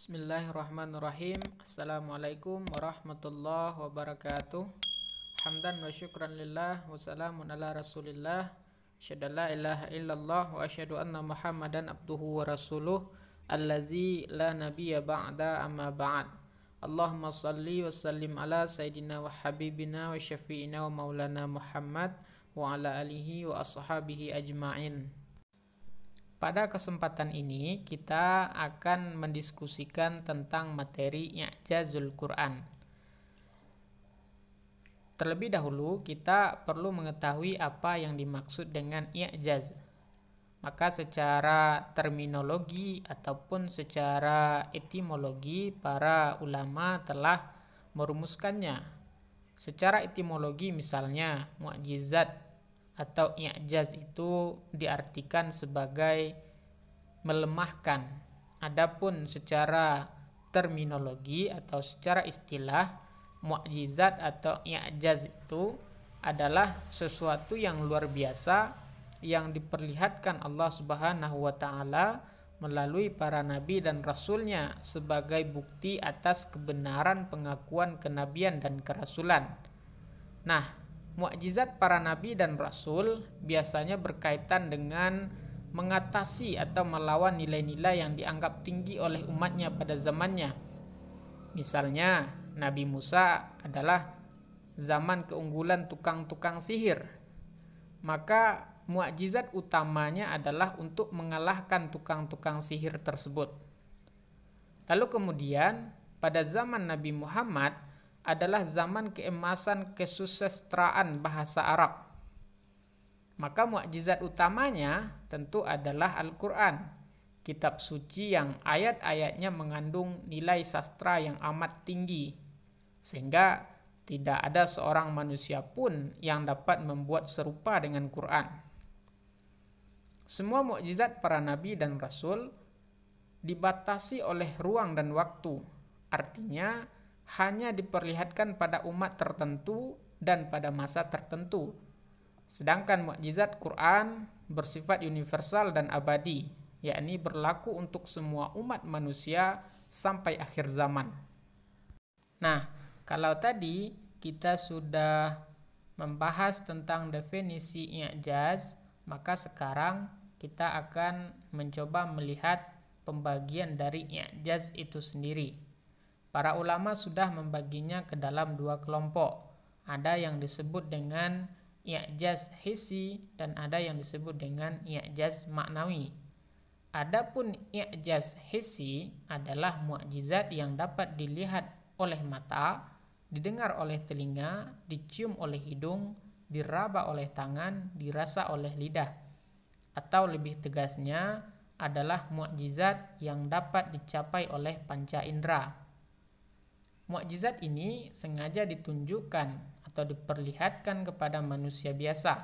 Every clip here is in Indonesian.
Bismillahirrahmanirrahim Assalamualaikum warahmatullahi wabarakatuh Hamdan wa syukran lillah Wassalamun ala rasulillah Asyadu la ilaha illallah Wa asyadu anna muhammadan abduhu wa rasuluh Allazi la nabiya ba'da amma ba'd Allahumma salli wa sallim ala sayyidina wa habibina wa syafi'ina wa maulana muhammad Wa ala alihi wa ashabihi ajma'in pada kesempatan ini kita akan mendiskusikan tentang materi I'jazul Quran. Terlebih dahulu kita perlu mengetahui apa yang dimaksud dengan I'jaz. Maka secara terminologi ataupun secara etimologi para ulama telah merumuskannya. Secara etimologi misalnya mukjizat atau i'jaz itu diartikan sebagai melemahkan. Adapun secara terminologi atau secara istilah mukjizat atau i'jaz itu adalah sesuatu yang luar biasa yang diperlihatkan Allah Subhanahu wa taala melalui para nabi dan rasulnya sebagai bukti atas kebenaran pengakuan kenabian dan kerasulan. Nah, Mukjizat para nabi dan rasul biasanya berkaitan dengan mengatasi atau melawan nilai-nilai yang dianggap tinggi oleh umatnya pada zamannya. Misalnya, Nabi Musa adalah zaman keunggulan tukang-tukang sihir. Maka mukjizat utamanya adalah untuk mengalahkan tukang-tukang sihir tersebut. Lalu kemudian pada zaman Nabi Muhammad adalah zaman keemasan kesusasteraan bahasa Arab. Maka mukjizat utamanya tentu adalah Al-Quran, kitab suci yang ayat-ayatnya mengandung nilai sastra yang amat tinggi, sehingga tidak ada seorang manusia pun yang dapat membuat serupa dengan Quran. Semua mukjizat para nabi dan rasul dibatasi oleh ruang dan waktu, artinya hanya diperlihatkan pada umat tertentu dan pada masa tertentu. Sedangkan mukjizat Quran bersifat universal dan abadi, yakni berlaku untuk semua umat manusia sampai akhir zaman. Nah, kalau tadi kita sudah membahas tentang definisi i'jaz, maka sekarang kita akan mencoba melihat pembagian dari i'jaz itu sendiri. Para ulama sudah membaginya ke dalam dua kelompok. Ada yang disebut dengan i'jaz hisi dan ada yang disebut dengan i'jaz maknawi. Adapun i'jaz hisi adalah mukjizat yang dapat dilihat oleh mata, didengar oleh telinga, dicium oleh hidung, diraba oleh tangan, dirasa oleh lidah. Atau lebih tegasnya adalah mukjizat yang dapat dicapai oleh panca indera. Mukjizat ini sengaja ditunjukkan atau diperlihatkan kepada manusia biasa,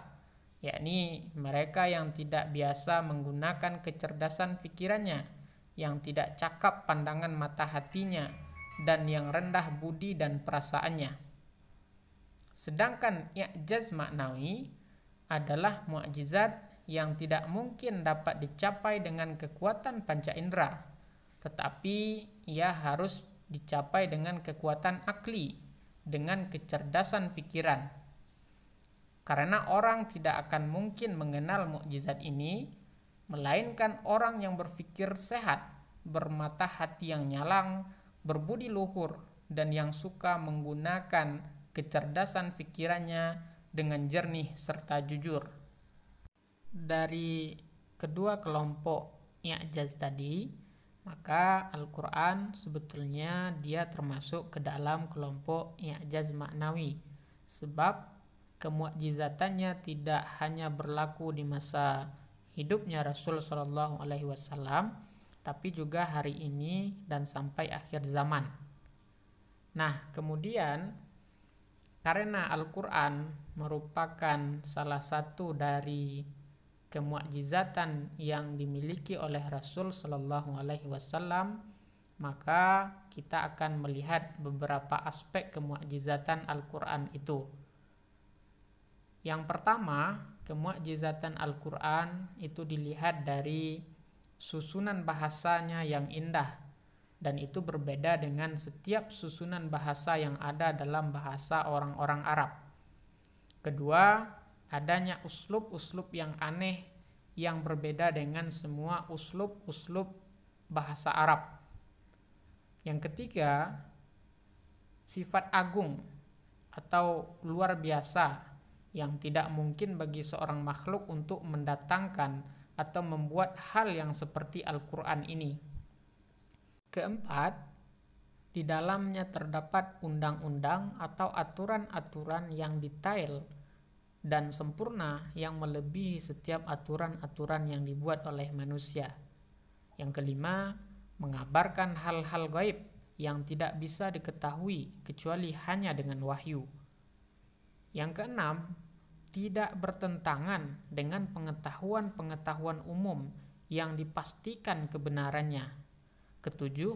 yakni mereka yang tidak biasa menggunakan kecerdasan pikirannya, yang tidak cakap pandangan mata hatinya, dan yang rendah budi dan perasaannya. Sedangkan i'jaz maknawi adalah mukjizat yang tidak mungkin dapat dicapai dengan kekuatan panca indera, tetapi ia harus dicapai dengan kekuatan akli, dengan kecerdasan pikiran. Karena orang tidak akan mungkin mengenal mukjizat ini, melainkan orang yang berpikir sehat, bermata hati yang nyalang, berbudi luhur, dan yang suka menggunakan kecerdasan pikirannya dengan jernih serta jujur. Dari kedua kelompok Ya'jaz tadi, maka Al-Quran sebetulnya dia termasuk ke dalam kelompok i'jaz maknawi sebab kemujizatannya tidak hanya berlaku di masa hidupnya Rasul Shallallahu Alaihi Wasallam tapi juga hari ini dan sampai akhir zaman. Nah kemudian karena Al-Quran merupakan salah satu dari kemukjizatan yang dimiliki oleh Rasul Shallallahu Alaihi Wasallam, maka kita akan melihat beberapa aspek kemukjizatan Al-Quran itu. Yang pertama, kemukjizatan Al-Quran itu dilihat dari susunan bahasanya yang indah dan itu berbeda dengan setiap susunan bahasa yang ada dalam bahasa orang-orang Arab. Kedua, adanya uslub-uslub yang aneh yang berbeda dengan semua uslub-uslub bahasa Arab. Yang ketiga, sifat agung atau luar biasa yang tidak mungkin bagi seorang makhluk untuk mendatangkan atau membuat hal yang seperti Al-Quran ini. Keempat, di dalamnya terdapat undang-undang atau aturan-aturan yang detail dan sempurna yang melebihi setiap aturan-aturan yang dibuat oleh manusia. Yang kelima, mengabarkan hal-hal gaib yang tidak bisa diketahui kecuali hanya dengan wahyu. Yang keenam, tidak bertentangan dengan pengetahuan-pengetahuan umum yang dipastikan kebenarannya. Ketujuh,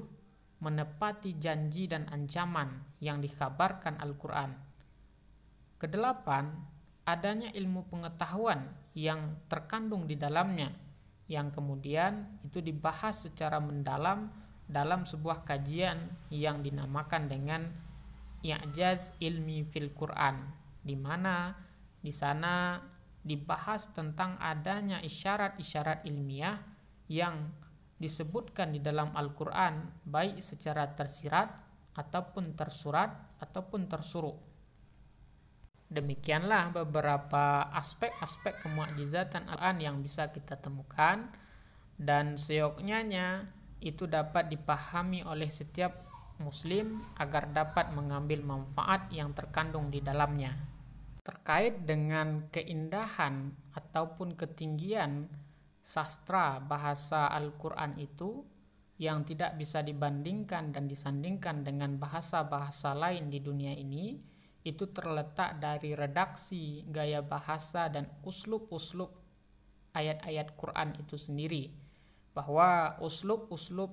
menepati janji dan ancaman yang dikabarkan Al-Quran. Kedelapan, adanya ilmu pengetahuan yang terkandung di dalamnya, yang kemudian itu dibahas secara mendalam dalam sebuah kajian yang dinamakan dengan I'jaz Ilmi Fil Quran, di mana di sana dibahas tentang adanya isyarat-isyarat ilmiah yang disebutkan di dalam Al-Quran baik secara tersirat ataupun tersurat ataupun tersuruh. Demikianlah beberapa aspek-aspek kemuajizatan Al-Quran yang bisa kita temukan dan seyoknyanya itu dapat dipahami oleh setiap muslim agar dapat mengambil manfaat yang terkandung di dalamnya. Terkait dengan keindahan ataupun ketinggian sastra bahasa Al-Quran itu yang tidak bisa dibandingkan dan disandingkan dengan bahasa-bahasa lain di dunia ini, itu terletak dari redaksi, gaya bahasa, dan uslub-uslub ayat-ayat Quran itu sendiri. Bahwa uslub-uslub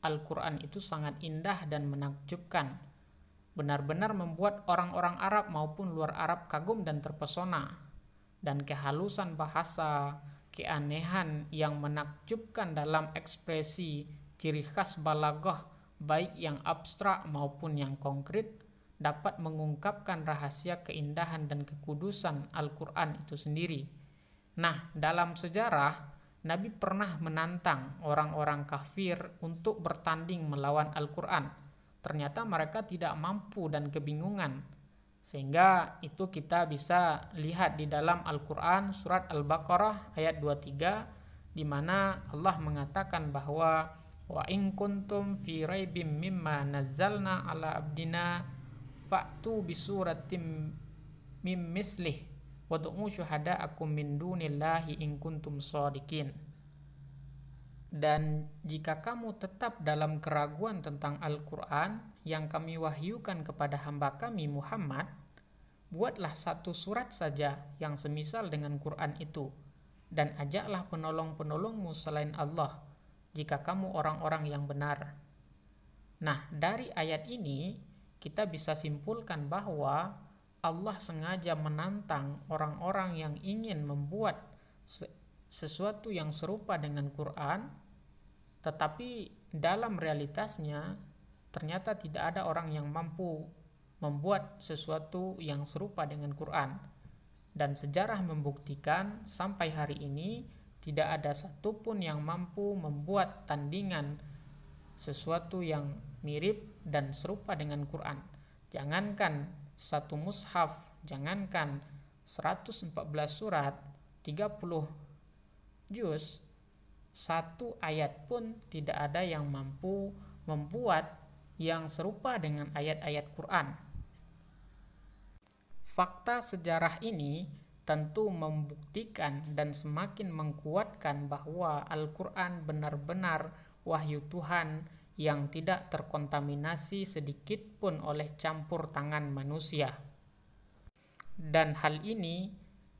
Al-Quran itu sangat indah dan menakjubkan. Benar-benar membuat orang-orang Arab maupun luar Arab kagum dan terpesona. Dan kehalusan bahasa, keanehan yang menakjubkan dalam ekspresi ciri khas balagoh baik yang abstrak maupun yang konkret dapat mengungkapkan rahasia keindahan dan kekudusan Al-Quran itu sendiri. Nah, dalam sejarah, Nabi pernah menantang orang-orang kafir untuk bertanding melawan Al-Quran. Ternyata mereka tidak mampu dan kebingungan. Sehingga itu kita bisa lihat di dalam Al-Quran surat Al-Baqarah ayat 23 di mana Allah mengatakan bahwa wa in kuntum fi raibim mimma nazzalna ala abdina fa'tu bisuratim mim mislih wadu'u syuhada'akum min dunillahi in kuntum shodiqin Dan jika kamu tetap dalam keraguan tentang Al-Quran yang kami wahyukan kepada hamba kami Muhammad, buatlah satu surat saja yang semisal dengan Quran itu, dan ajaklah penolong-penolongmu selain Allah, jika kamu orang-orang yang benar. Nah, dari ayat ini, kita bisa simpulkan bahwa Allah sengaja menantang orang-orang yang ingin membuat sesuatu yang serupa dengan Quran, tetapi dalam realitasnya ternyata tidak ada orang yang mampu membuat sesuatu yang serupa dengan Quran. Dan sejarah membuktikan sampai hari ini tidak ada satupun yang mampu membuat tandingan sesuatu yang mirip dan serupa dengan Quran. Jangankan satu mushaf, jangankan 114 surat, 30 juz, satu ayat pun tidak ada yang mampu membuat yang serupa dengan ayat-ayat Quran. Fakta sejarah ini tentu membuktikan dan semakin mengkuatkan bahwa Al-Quran benar-benar wahyu Tuhan yang tidak terkontaminasi sedikit pun oleh campur tangan manusia. Dan hal ini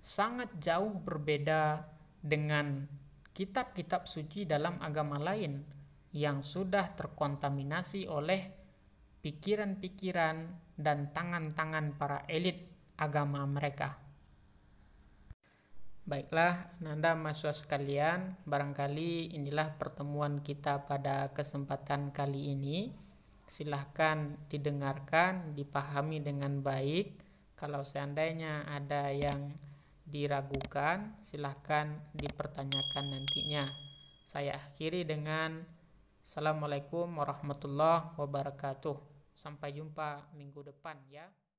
sangat jauh berbeda dengan kitab-kitab suci dalam agama lain yang sudah terkontaminasi oleh pikiran-pikiran dan tangan-tangan para elit agama mereka. Baiklah, Nanda mahasiswa sekalian, barangkali inilah pertemuan kita pada kesempatan kali ini. Silahkan didengarkan, dipahami dengan baik. Kalau seandainya ada yang diragukan, silahkan dipertanyakan nantinya. Saya akhiri dengan Assalamualaikum warahmatullahi wabarakatuh. Sampai jumpa minggu depan ya.